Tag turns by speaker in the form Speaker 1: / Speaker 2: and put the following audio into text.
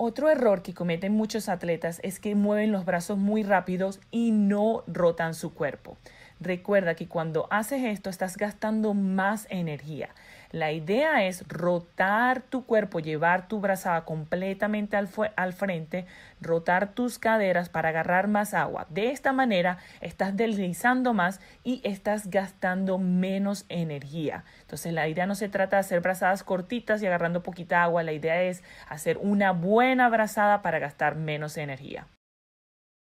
Speaker 1: Otro error que cometen muchos atletas es que mueven los brazos muy rápidos y no rotan su cuerpo. Recuerda que cuando haces esto estás gastando más energía. La idea es rotar tu cuerpo, llevar tu brazada completamente al, frente, rotar tus caderas para agarrar más agua. De esta manera estás deslizando más y estás gastando menos energía. Entonces la idea no se trata de hacer brazadas cortitas y agarrando poquita agua, la idea es hacer una buena brazada para gastar menos energía.